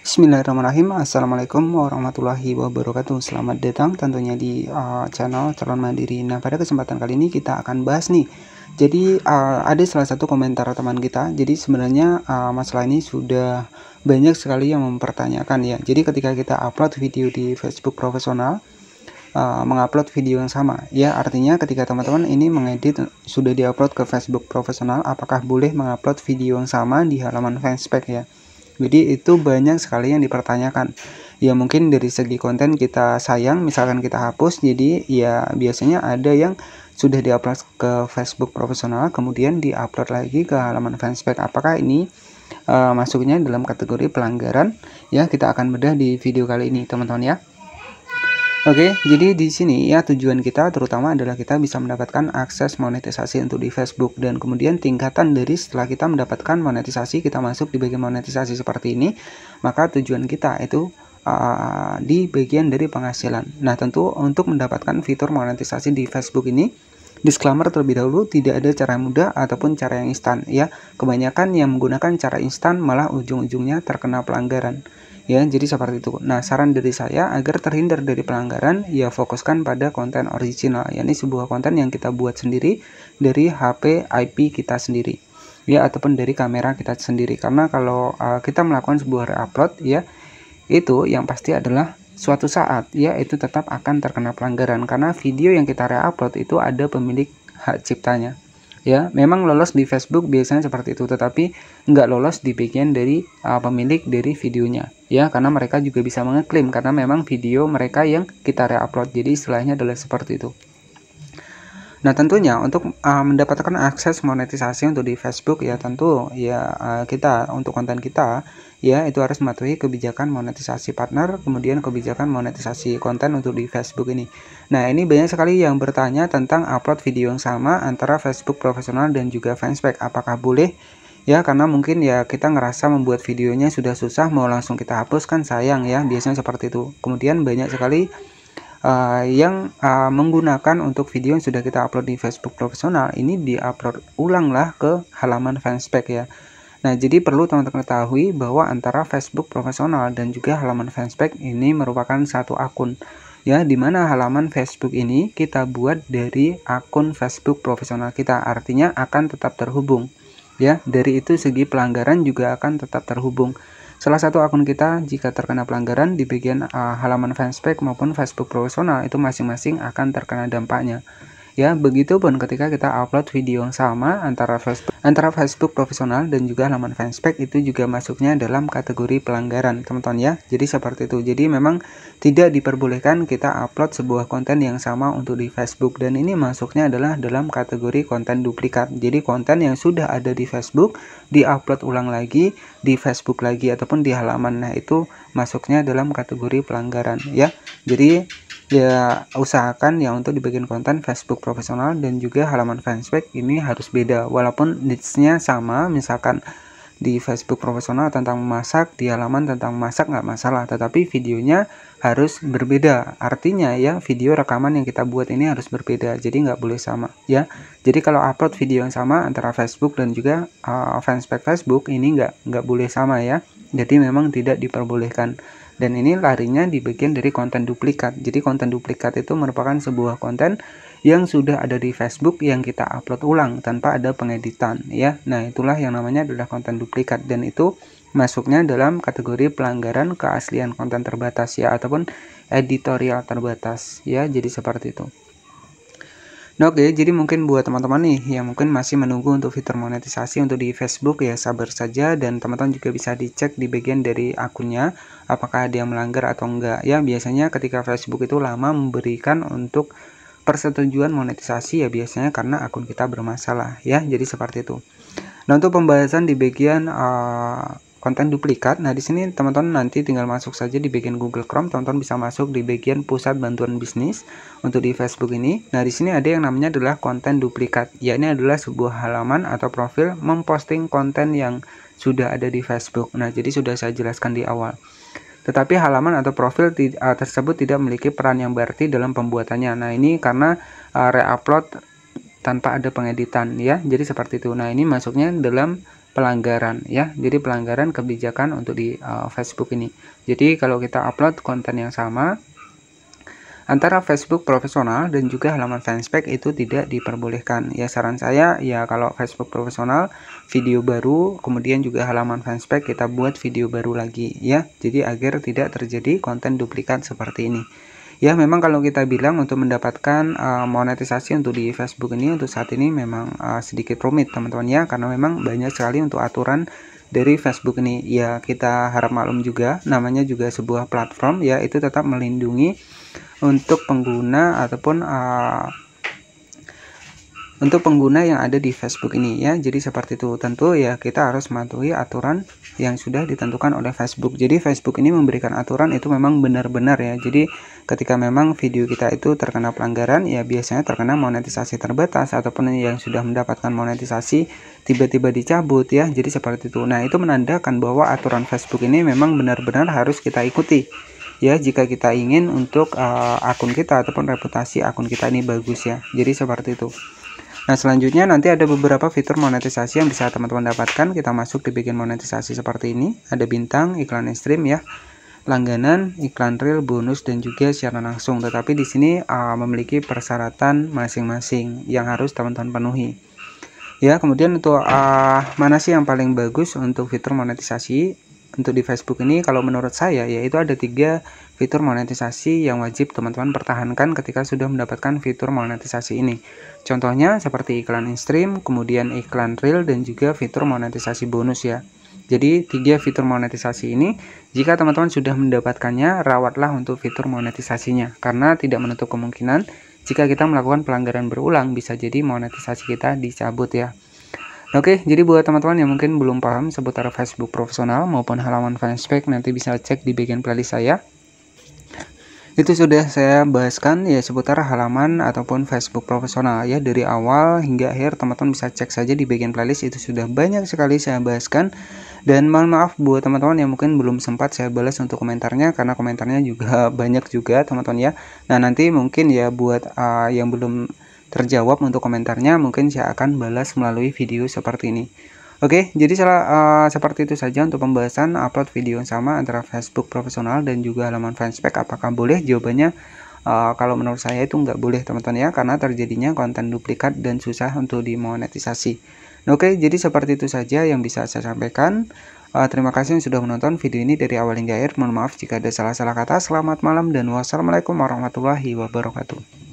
Bismillahirrahmanirrahim Assalamualaikum warahmatullahi wabarakatuh Selamat datang tentunya di uh, channel Calon Mandiri Nah pada kesempatan kali ini kita akan bahas nih Jadi uh, ada salah satu komentar teman kita Jadi sebenarnya uh, masalah ini sudah banyak sekali yang mempertanyakan ya Jadi ketika kita upload video di Facebook profesional uh, mengupload video yang sama. Ya, artinya ketika teman-teman ini mengedit sudah diupload ke Facebook profesional, apakah boleh mengupload video yang sama di halaman fanspage ya? Jadi itu banyak sekali yang dipertanyakan. Ya mungkin dari segi konten kita sayang, misalkan kita hapus, jadi ya biasanya ada yang sudah diupload ke Facebook profesional, kemudian diupload lagi ke halaman fanspage. Apakah ini uh, masuknya dalam kategori pelanggaran? Ya kita akan bedah di video kali ini teman-teman ya. Oke, jadi di sini ya tujuan kita terutama adalah kita bisa mendapatkan akses monetisasi untuk di Facebook dan kemudian tingkatan dari setelah kita mendapatkan monetisasi kita masuk di bagian monetisasi seperti ini, maka tujuan kita itu uh, di bagian dari penghasilan. Nah, tentu untuk mendapatkan fitur monetisasi di Facebook ini Disclaimer terlebih dahulu, tidak ada cara mudah ataupun cara yang instan ya. Kebanyakan yang menggunakan cara instan malah ujung-ujungnya terkena pelanggaran ya jadi seperti itu nah saran dari saya agar terhindar dari pelanggaran ya fokuskan pada konten original yakni sebuah konten yang kita buat sendiri dari HP IP kita sendiri ya ataupun dari kamera kita sendiri karena kalau uh, kita melakukan sebuah re-upload, ya itu yang pasti adalah suatu saat ya itu tetap akan terkena pelanggaran karena video yang kita reupload itu ada pemilik hak ciptanya ya memang lolos di Facebook biasanya seperti itu tetapi nggak lolos di bagian dari uh, pemilik dari videonya ya karena mereka juga bisa mengeklaim karena memang video mereka yang kita reupload jadi istilahnya adalah seperti itu Nah tentunya untuk uh, mendapatkan akses monetisasi untuk di Facebook ya tentu ya uh, kita untuk konten kita ya itu harus mematuhi kebijakan monetisasi partner kemudian kebijakan monetisasi konten untuk di Facebook ini. Nah ini banyak sekali yang bertanya tentang upload video yang sama antara Facebook profesional dan juga Fanspage apakah boleh ya karena mungkin ya kita ngerasa membuat videonya sudah susah mau langsung kita hapus kan sayang ya biasanya seperti itu. Kemudian banyak sekali Eh, yang uh, menggunakan untuk video yang sudah kita upload di Facebook profesional ini diupload ulanglah ke halaman fanspage ya. Nah, jadi perlu teman-teman ketahui bahwa antara Facebook profesional dan juga halaman fanspage ini merupakan satu akun. Ya, di mana halaman Facebook ini kita buat dari akun Facebook profesional kita, artinya akan tetap terhubung. Ya, dari itu segi pelanggaran juga akan tetap terhubung. Salah satu akun kita jika terkena pelanggaran di bagian uh, halaman fanspage maupun Facebook profesional itu masing-masing akan terkena dampaknya. Ya, begitu begitupun ketika kita upload video yang sama antara Facebook, antara Facebook profesional dan juga laman fanspage itu juga masuknya dalam kategori pelanggaran, teman-teman ya. Jadi seperti itu. Jadi memang tidak diperbolehkan kita upload sebuah konten yang sama untuk di Facebook dan ini masuknya adalah dalam kategori konten duplikat. Jadi konten yang sudah ada di Facebook diupload ulang lagi di Facebook lagi ataupun di halaman nah itu masuknya dalam kategori pelanggaran ya. Jadi ya usahakan ya untuk di bagian konten Facebook profesional dan juga halaman fanspage ini harus beda walaupun niche nya sama misalkan di Facebook profesional tentang memasak di halaman tentang masak nggak masalah tetapi videonya harus berbeda artinya ya video rekaman yang kita buat ini harus berbeda jadi nggak boleh sama ya jadi kalau upload video yang sama antara Facebook dan juga uh, fanspage Facebook ini nggak nggak boleh sama ya jadi memang tidak diperbolehkan dan ini larinya di bagian dari konten duplikat. Jadi konten duplikat itu merupakan sebuah konten yang sudah ada di Facebook yang kita upload ulang tanpa ada pengeditan ya. Nah, itulah yang namanya adalah konten duplikat dan itu masuknya dalam kategori pelanggaran keaslian konten terbatas ya ataupun editorial terbatas ya. Jadi seperti itu. Nah, oke, okay, jadi mungkin buat teman-teman nih yang mungkin masih menunggu untuk fitur monetisasi untuk di Facebook ya sabar saja dan teman-teman juga bisa dicek di bagian dari akunnya apakah dia melanggar atau enggak ya. Biasanya ketika Facebook itu lama memberikan untuk persetujuan monetisasi ya biasanya karena akun kita bermasalah ya. Jadi seperti itu. Nah, untuk pembahasan di bagian uh, konten duplikat. Nah, di sini teman-teman nanti tinggal masuk saja di bagian Google Chrome, teman-teman bisa masuk di bagian pusat bantuan bisnis untuk di Facebook ini. Nah, di sini ada yang namanya adalah konten duplikat. Ya, ini adalah sebuah halaman atau profil memposting konten yang sudah ada di Facebook. Nah, jadi sudah saya jelaskan di awal. Tetapi halaman atau profil eh, tersebut tidak memiliki peran yang berarti dalam pembuatannya. Nah, ini karena uh, eh, upload tanpa ada pengeditan ya. Jadi seperti itu. Nah, ini masuknya dalam pelanggaran ya jadi pelanggaran kebijakan untuk di uh, Facebook ini jadi kalau kita upload konten yang sama antara Facebook profesional dan juga halaman fanspage itu tidak diperbolehkan ya saran saya ya kalau Facebook profesional video baru kemudian juga halaman fanspage kita buat video baru lagi ya jadi agar tidak terjadi konten duplikat seperti ini ya memang kalau kita bilang untuk mendapatkan uh, monetisasi untuk di Facebook ini untuk saat ini memang uh, sedikit rumit teman-teman ya karena memang banyak sekali untuk aturan dari Facebook ini ya kita harap maklum juga namanya juga sebuah platform ya itu tetap melindungi untuk pengguna ataupun uh, untuk pengguna yang ada di Facebook ini ya. Jadi seperti itu. Tentu ya kita harus mematuhi aturan yang sudah ditentukan oleh Facebook. Jadi Facebook ini memberikan aturan itu memang benar-benar ya. Jadi ketika memang video kita itu terkena pelanggaran ya biasanya terkena monetisasi terbatas ataupun yang sudah mendapatkan monetisasi tiba-tiba dicabut ya. Jadi seperti itu. Nah, itu menandakan bahwa aturan Facebook ini memang benar-benar harus kita ikuti ya jika kita ingin untuk uh, akun kita ataupun reputasi akun kita ini bagus ya jadi seperti itu Nah, selanjutnya nanti ada beberapa fitur monetisasi yang bisa teman-teman dapatkan. Kita masuk di bagian monetisasi seperti ini. Ada bintang, iklan ekstrim ya, langganan, iklan real, bonus, dan juga siaran langsung. Tetapi di sini uh, memiliki persyaratan masing-masing yang harus teman-teman penuhi. Ya, kemudian untuk uh, mana sih yang paling bagus untuk fitur monetisasi? untuk di Facebook ini kalau menurut saya yaitu ada tiga fitur monetisasi yang wajib teman-teman pertahankan ketika sudah mendapatkan fitur monetisasi ini. Contohnya seperti iklan in-stream, kemudian iklan real dan juga fitur monetisasi bonus ya. Jadi tiga fitur monetisasi ini jika teman-teman sudah mendapatkannya rawatlah untuk fitur monetisasinya karena tidak menutup kemungkinan jika kita melakukan pelanggaran berulang bisa jadi monetisasi kita dicabut ya. Oke, jadi buat teman-teman yang mungkin belum paham seputar Facebook profesional maupun halaman fanspage nanti bisa cek di bagian playlist saya. Itu sudah saya bahaskan ya seputar halaman ataupun Facebook profesional ya dari awal hingga akhir teman-teman bisa cek saja di bagian playlist itu sudah banyak sekali saya bahaskan dan mohon maaf buat teman-teman yang mungkin belum sempat saya balas untuk komentarnya karena komentarnya juga banyak juga teman-teman ya. Nah, nanti mungkin ya buat uh, yang belum terjawab untuk komentarnya mungkin saya akan balas melalui video seperti ini Oke, jadi salah, eh, uh, seperti itu saja untuk pembahasan upload video yang sama antara Facebook profesional dan juga halaman fanspage. Apakah boleh? Jawabannya uh, kalau menurut saya itu nggak boleh teman-teman ya, karena terjadinya konten duplikat dan susah untuk dimonetisasi. Nah, Oke, jadi seperti itu saja yang bisa saya sampaikan. Uh, terima kasih yang sudah menonton video ini dari awal hingga akhir. Mohon maaf jika ada salah-salah kata. Selamat malam dan wassalamualaikum warahmatullahi wabarakatuh.